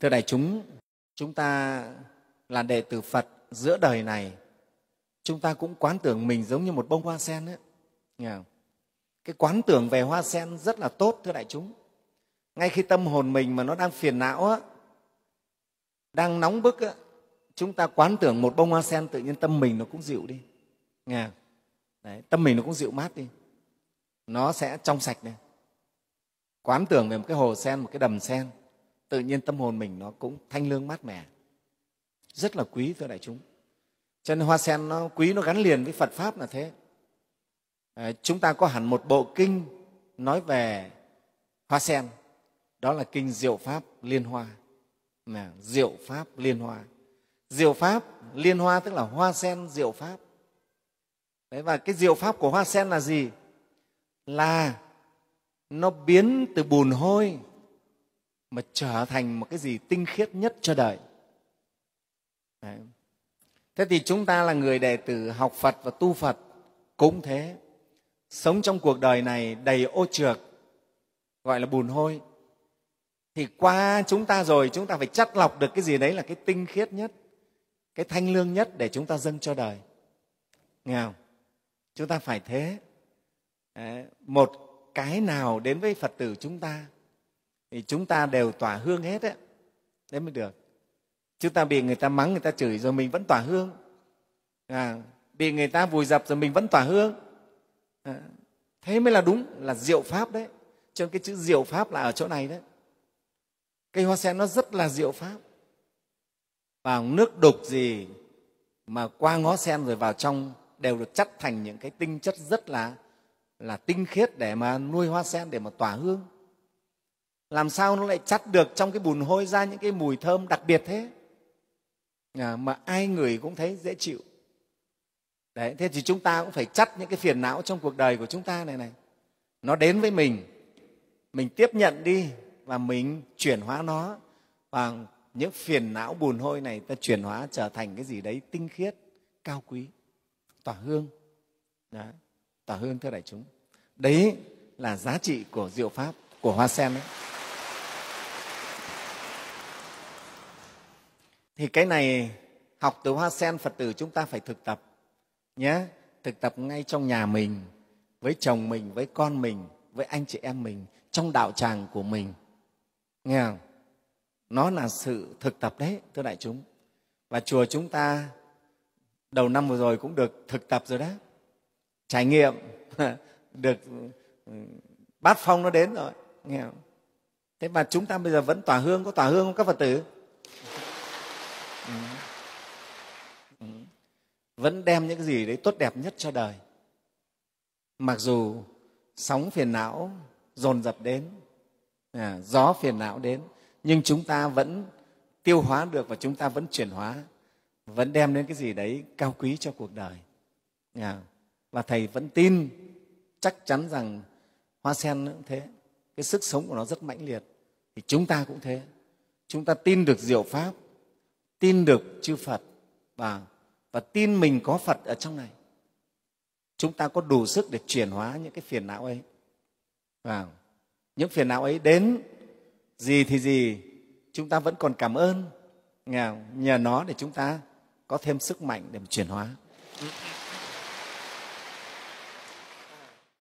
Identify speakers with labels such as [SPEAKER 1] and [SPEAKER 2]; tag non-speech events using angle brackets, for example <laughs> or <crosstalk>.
[SPEAKER 1] thưa đại chúng chúng ta là đệ tử phật giữa đời này chúng ta cũng quán tưởng mình giống như một bông hoa sen ấy. Nghe không? cái quán tưởng về hoa sen rất là tốt thưa đại chúng ngay khi tâm hồn mình mà nó đang phiền não á, đang nóng bức á, chúng ta quán tưởng một bông hoa sen tự nhiên tâm mình nó cũng dịu đi nghe không? Đấy, tâm mình nó cũng dịu mát đi nó sẽ trong sạch này quán tưởng về một cái hồ sen một cái đầm sen tự nhiên tâm hồn mình nó cũng thanh lương mát mẻ rất là quý thưa đại chúng cho nên hoa sen nó quý nó gắn liền với phật pháp là thế à, chúng ta có hẳn một bộ kinh nói về hoa sen đó là kinh diệu pháp liên hoa nè diệu pháp liên hoa diệu pháp liên hoa tức là hoa sen diệu pháp đấy và cái diệu pháp của hoa sen là gì là nó biến từ bùn hôi mà trở thành một cái gì tinh khiết nhất cho đời Đấy. thế thì chúng ta là người đệ tử học phật và tu phật cũng thế sống trong cuộc đời này đầy ô trược, gọi là bùn hôi thì qua chúng ta rồi chúng ta phải chắt lọc được cái gì đấy là cái tinh khiết nhất cái thanh lương nhất để chúng ta dâng cho đời nghe không chúng ta phải thế đấy. một cái nào đến với phật tử chúng ta thì chúng ta đều tỏa hương hết đấy đấy mới được chúng ta bị người ta mắng người ta chửi rồi mình vẫn tỏa hương à, bị người ta vùi dập rồi mình vẫn tỏa hương à, thế mới là đúng là diệu pháp đấy cho cái chữ diệu pháp là ở chỗ này đấy cây hoa sen nó rất là diệu pháp vào nước đục gì mà qua ngó sen rồi vào trong đều được chất thành những cái tinh chất rất là là tinh khiết để mà nuôi hoa sen để mà tỏa hương làm sao nó lại chắt được trong cái bùn hôi ra những cái mùi thơm đặc biệt thế à, mà ai người cũng thấy dễ chịu đấy thế thì chúng ta cũng phải chắt những cái phiền não trong cuộc đời của chúng ta này này nó đến với mình mình tiếp nhận đi và mình chuyển hóa nó bằng những phiền não bùn hôi này ta chuyển hóa trở thành cái gì đấy tinh khiết cao quý tỏa hương đấy, tỏa hương thưa đại chúng đấy là giá trị của diệu pháp của hoa sen đấy thì cái này học từ hoa sen phật tử chúng ta phải thực tập nhé thực tập ngay trong nhà mình với chồng mình với con mình với anh chị em mình trong đạo tràng của mình nghe không nó là sự thực tập đấy thưa đại chúng và chùa chúng ta đầu năm vừa rồi cũng được thực tập rồi đó trải nghiệm <laughs> được bát phong nó đến rồi nghe không thế mà chúng ta bây giờ vẫn tỏa hương có tỏa hương không các phật tử Ừ. Ừ. vẫn đem những gì đấy tốt đẹp nhất cho đời mặc dù sóng phiền não dồn dập đến à, gió phiền não đến nhưng chúng ta vẫn tiêu hóa được và chúng ta vẫn chuyển hóa vẫn đem đến cái gì đấy cao quý cho cuộc đời à, và thầy vẫn tin chắc chắn rằng hoa sen cũng thế cái sức sống của nó rất mãnh liệt thì chúng ta cũng thế chúng ta tin được diệu pháp tin được chư Phật và, và tin mình có Phật ở trong này. Chúng ta có đủ sức để chuyển hóa những cái phiền não ấy. Và những phiền não ấy đến gì thì gì, chúng ta vẫn còn cảm ơn. Nhờ nó để chúng ta có thêm sức mạnh để chuyển hóa.